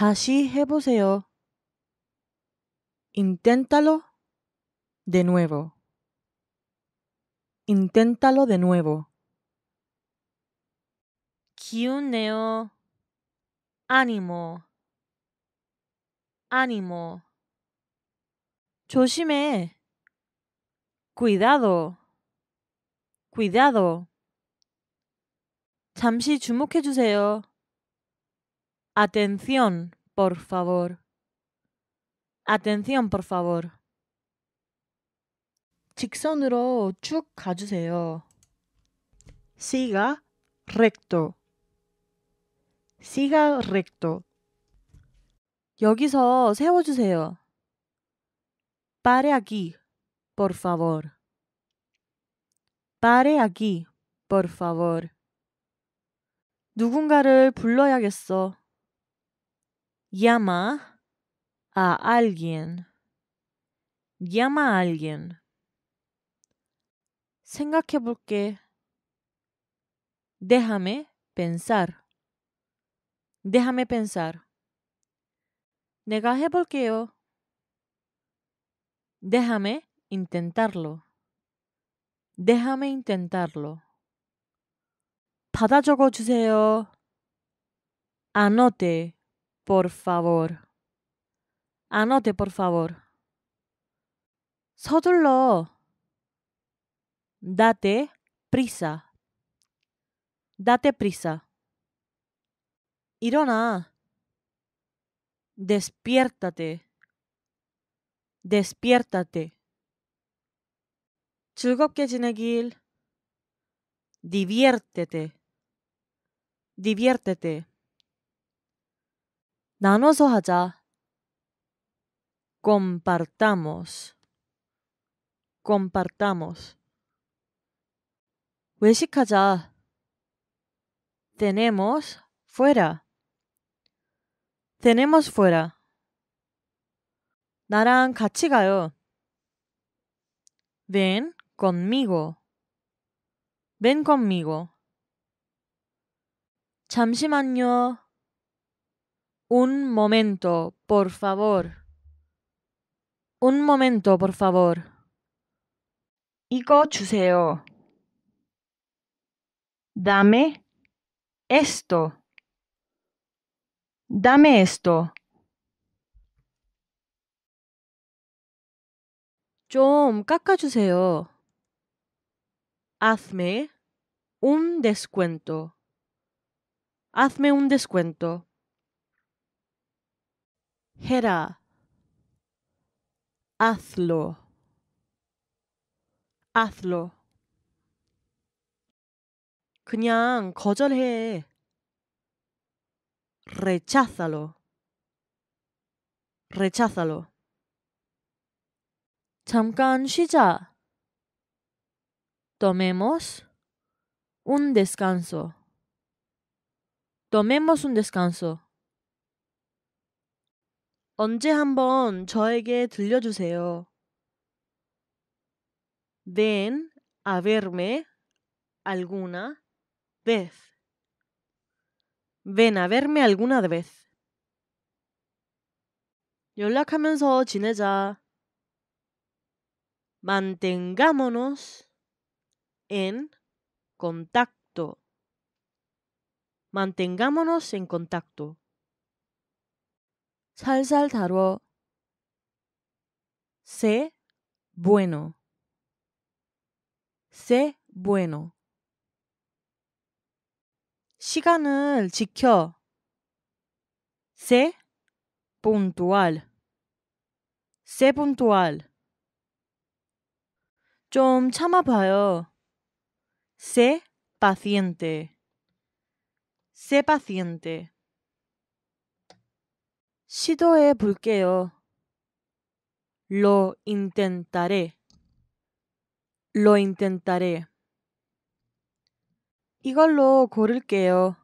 다시 해보세요. Inténtalo de nuevo. Inténtalo de nuevo. 기운내요. ánimo. ánimo. 조심해. cuidado. cuidado. 잠시 주목해 주세요. Atención, por favor. Atención, por favor. 직선으로 쭉 가주세요. Siga recto. Siga recto. 여기서 세워주세요. Pare aquí, por favor. Pare aquí, por favor. 누군가를 불러야겠어 llama a alguien. llama a alguien. 생각해 볼게. Déjame pensar. Déjame pensar. 내가 해볼게요. Déjame intentarlo. Déjame intentarlo. 받아 적어주세요. Anote por favor. Anote, por favor. 서둘러. Date prisa. Date prisa. Irona. Despiértate. Despiértate. 즐겁게 지내길. Diviértete. Diviértete. 나눠서 하자. compartamos. compartamos. 외식하자. tenemos fuera. tenemos fuera. 나랑 같이 가요. Ven conmigo. Ven conmigo. 잠시만요. Un momento, por favor. Un momento, por favor. 이거 Dame esto. Dame esto. 좀 깎아주세요. Hazme un descuento. Hazme un descuento. Hera, hazlo, hazlo. 그냥 거절해. Recházalo, recházalo. 잠깐 쉬자. Tomemos un descanso. Tomemos un descanso. 언제 한번 저에게 들려주세요. Ven a verme alguna vez. Ven a verme alguna vez. 연락하면서 지내자. Mantengámonos en contacto. Mantengámonos en contacto sal, 다뤄. Sé bueno. Sé bueno. el 지켜. Sé puntual. Sé puntual. 좀 참아봐요. Sé paciente. Sé paciente. 시도해 볼게요. Lo intentaré. Lo intentaré. 이걸로 고를게요.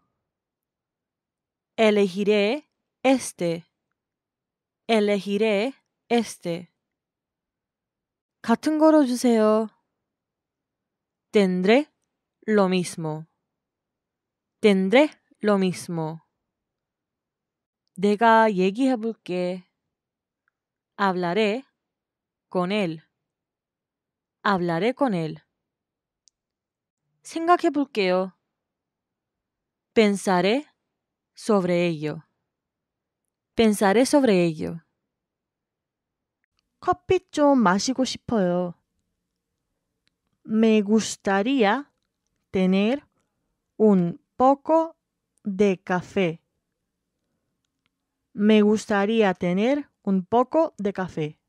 Elegiré este. Elegiré este. 같은 거로 주세요. Tendré lo mismo. Tendré lo mismo. 내가 얘기해 볼게. Hablaré con él. Hablaré con él. 생각해 볼게요. Pensaré sobre ello. Pensaré sobre ello. 커피 좀 마시고 싶어요. Me gustaría tener un poco de café. Me gustaría tener un poco de café.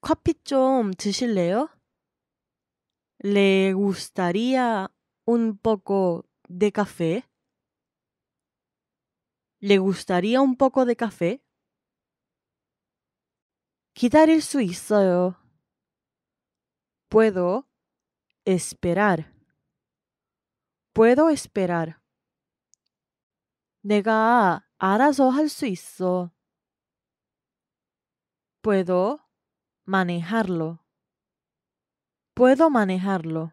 커피 좀 ¿Le gustaría un poco de café? ¿Le gustaría un poco de café? Quitar el suizo. Puedo esperar. Puedo esperar. 내가 알아서 할수 있어. Puedo manejarlo. Puedo manejarlo.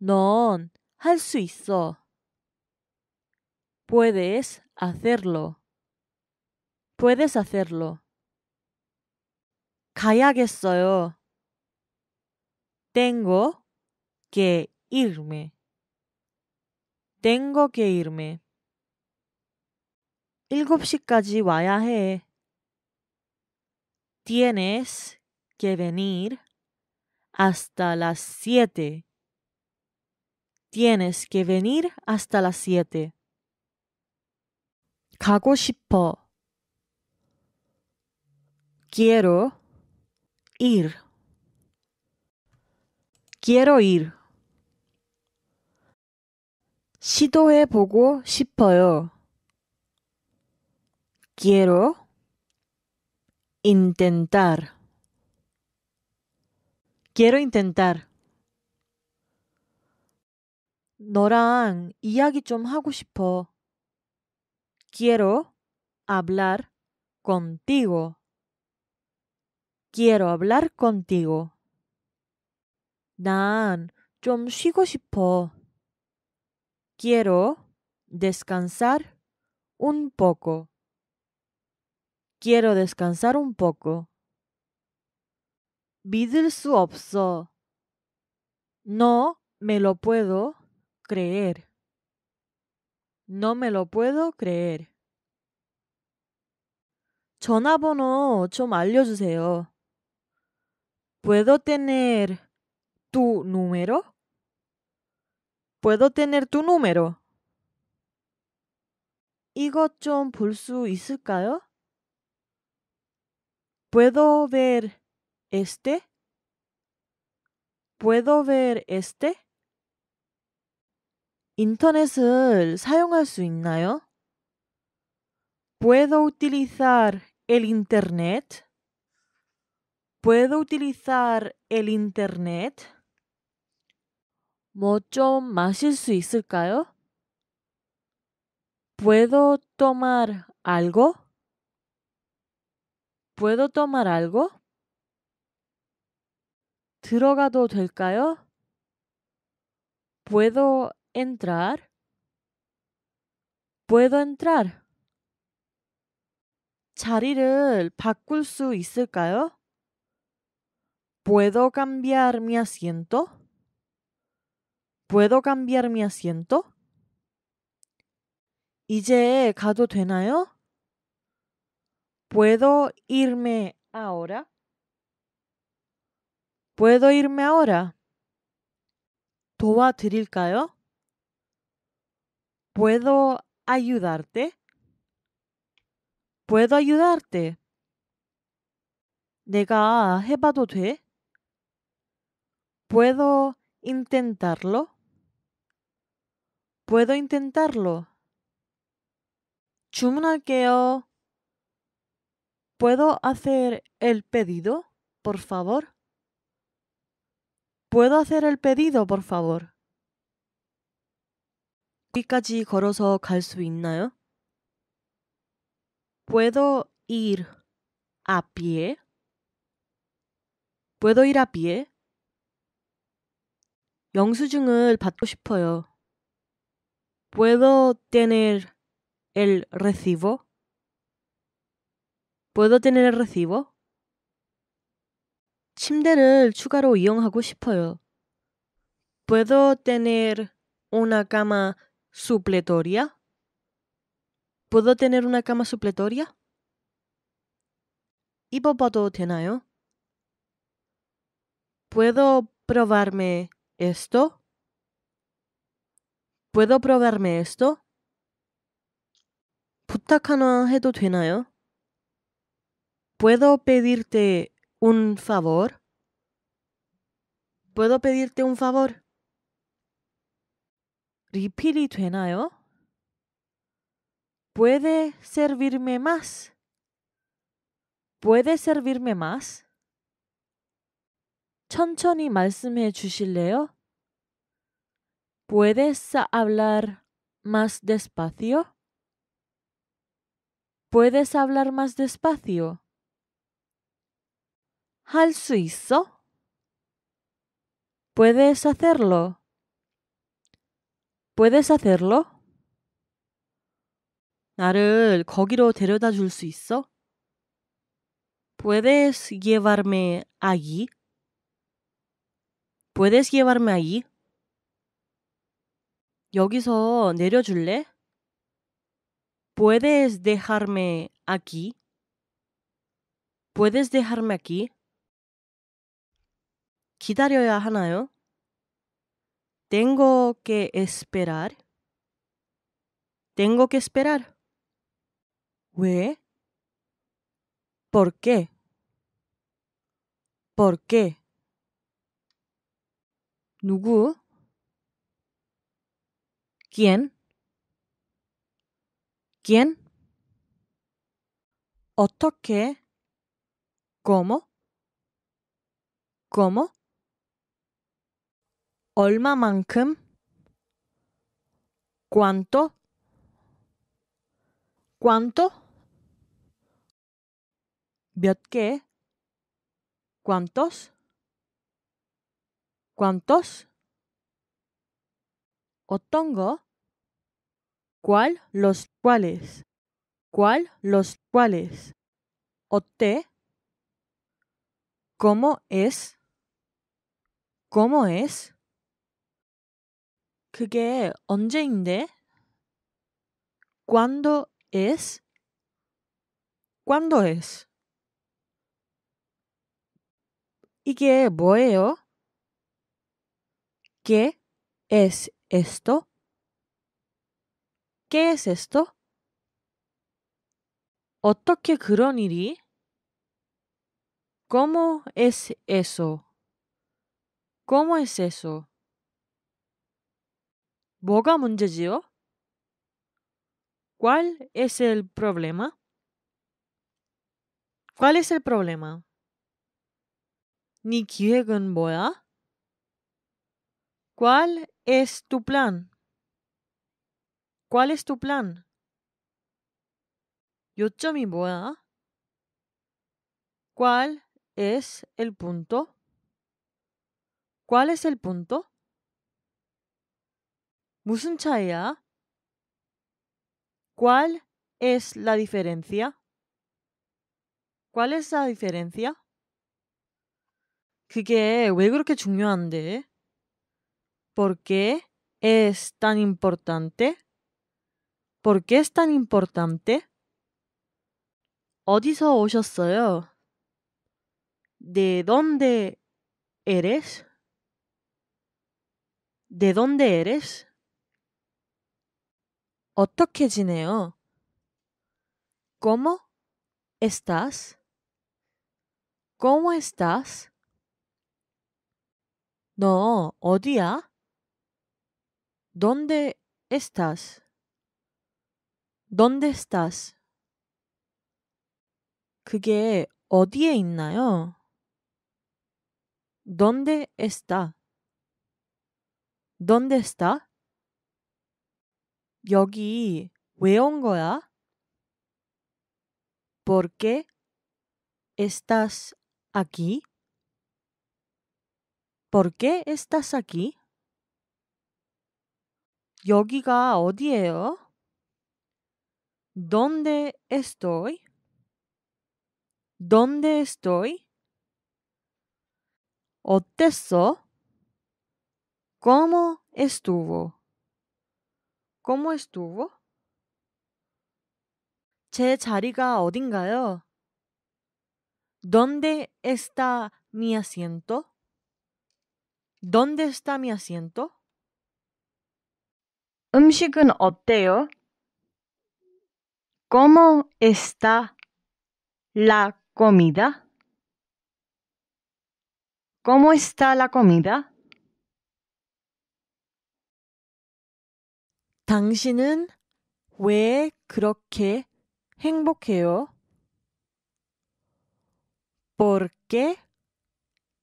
Non al suizo. Puedes hacerlo. Puedes hacerlo. yo. Tengo que irme. Tengo que irme. 7시까지 와야 Tienes que venir hasta las siete. Tienes que venir hasta las siete. 가고 Quiero ir. Quiero ir. 시도해 보고 싶어요 quiero intentar. Quiero intentar. 너랑 이야기 좀 하고 싶어. Quiero hablar contigo. Quiero hablar contigo. 난좀 쉬고 싶어. Quiero descansar un poco. Quiero descansar un poco. Videl su opso. No me lo puedo creer. No me lo puedo creer. 전화번호 좀 알려주세요. ¿Puedo tener tu número? ¿Puedo tener tu número? 이것 좀 있을까요? ¿Puedo ver este? ¿Puedo ver este? 인터넷을 사용할 수 있나요? ¿Puedo utilizar el internet? ¿Puedo utilizar el internet? 뭐 ¿Puedo tomar algo? ¿Puedo tomar algo? ¿들어가도 될까요? ¿Puedo entrar? ¿Puedo entrar? 자리를 바꿀 수 있을까요? ¿Puedo cambiar mi asiento? ¿Puedo cambiar mi asiento? 이제 가도 되나요? ¿Puedo irme ahora? ¿Puedo irme ahora? 도와드릴까요? ¿Puedo ayudarte? ¿Puedo ayudarte? 내가 a ¿Puedo intentarlo? ¿Puedo intentarlo? 주문할게요. ¿Puedo hacer el pedido, por favor? ¿Puedo hacer el pedido, por favor? ¿Puedo ir a pie? ¿Puedo ir a pie? 영수증을 받고 싶어요. ¿Puedo tener el recibo? ¿Puedo tener el recibo? 침대를 추가로 이용하고 ¿Puedo tener una cama supletoria? ¿Puedo tener una cama supletoria? 입어봐도 되나요? ¿Puedo probarme esto? ¿Puedo probarme esto? 부탁 하나 ¿puedo pedirte un favor? ¿Puedo pedirte un favor? ¿Repeat이 ¿Puede servirme más? ¿Puede servirme más? 천천히 말씀해 주실래요? ¿Puedes hablar más despacio? ¿Puedes hablar más despacio? ¿Hal suizo. ¿Puedes hacerlo? ¿Puedes hacerlo? 나를 거기로 데려다 줄 ¿Puedes llevarme allí? ¿Puedes llevarme allí? 여기서 내려줄래? ¿Puedes dejarme aquí? ¿Puedes dejarme aquí? 기다려야 하나요? Tengo que esperar. Tengo que esperar. ¿Por qué? ¿Por qué? 누구? ¿Quién? ¿Quién? ¿Oto qué? ¿Cómo? ¿Cómo? 얼마만큼 cuánto cuánto qué cuántos ¿Cuántos? ¿Cuántos? Otongo. ¿Cuál los cuales? ¿Cuál los cuales? Ote. ¿Cómo es? ¿Cómo es? 그게 언제인데? ¿Cuándo es? ¿Cuándo es? 이게 뭐예요? ¿Qué es esto? ¿Qué es esto? 어떻게 그런 일이? ¿Cómo es eso? ¿Cómo es eso? 뭐가 문제지요? ¿Cuál es el problema? ¿Cuál es el problema? ni 기획은 뭐야? ¿Cuál es tu plan? ¿Cuál es tu plan? mi 뭐야? ¿Cuál es el punto? ¿Cuál es el punto? 무슨 ¿Cuál es la diferencia? ¿Cuál es la diferencia? 그게 ¿eh? ¿Por qué es tan importante? ¿Por qué es tan importante? ¿De dónde eres? ¿De dónde eres? 어떻게 지내요? ¿Cómo estás? ¿Cómo estás? 너 어디야? ¿Dónde estás? ¿Dónde estás? 그게 어디에 있나요? ¿Dónde está? ¿Dónde está? 여기 왜 ¿Por qué estás aquí? ¿Por qué estás aquí? 여기가 어디예요? ¿Dónde estoy? ¿Dónde estoy? 어땠어? ¿Cómo estuvo? ¿Cómo estuvo? 제 자리가 ¿Dónde está mi asiento? ¿Dónde está mi asiento? 음식은 어때요? ¿Cómo está la comida? ¿Cómo está la comida? 당신은 왜 그렇게 행복해요? ¿Por qué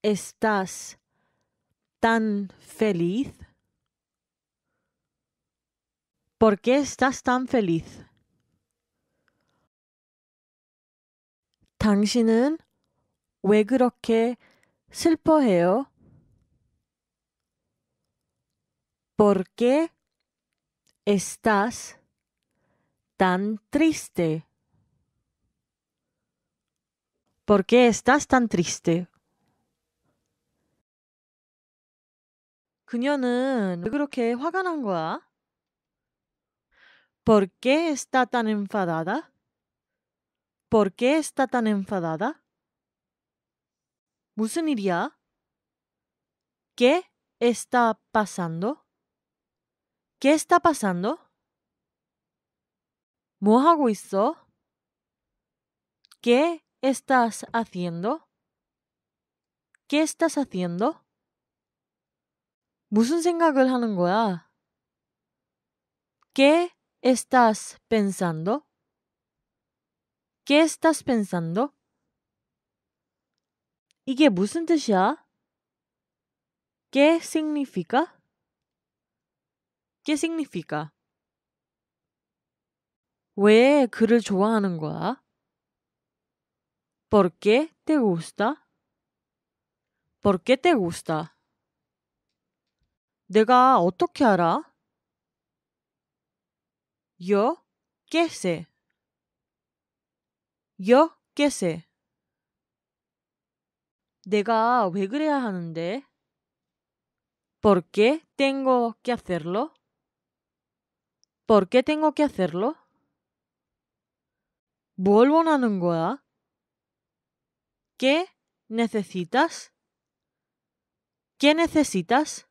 estás tan feliz? ¿Por qué estás tan feliz? 당신은 왜 그렇게 슬퍼해요? ¿Por qué estás tan triste? ¿Por qué estás tan triste? 그녀는 왜 ¿Por qué está tan enfadada? ¿Por qué está tan enfadada? 무슨 ¿Qué está pasando? ¿Qué está pasando? ¿Qué estás haciendo? ¿Qué estás haciendo? ¿Qué estás pensando? ¿Qué estás pensando? 이게 무슨 뜻이야? ¿Qué significa? ¿Qué significa? 왜 그를 좋아하는 거야? ¿Por qué te gusta? ¿Por qué te gusta? 내가 어떻게 알아? Yo qué sé. Yo qué sé. 내가 왜 그래야 하는데? ¿Por qué tengo que hacerlo? ¿Por qué tengo que hacerlo? ¿Vuelvo a Nangoa? ¿Qué necesitas? ¿Qué necesitas?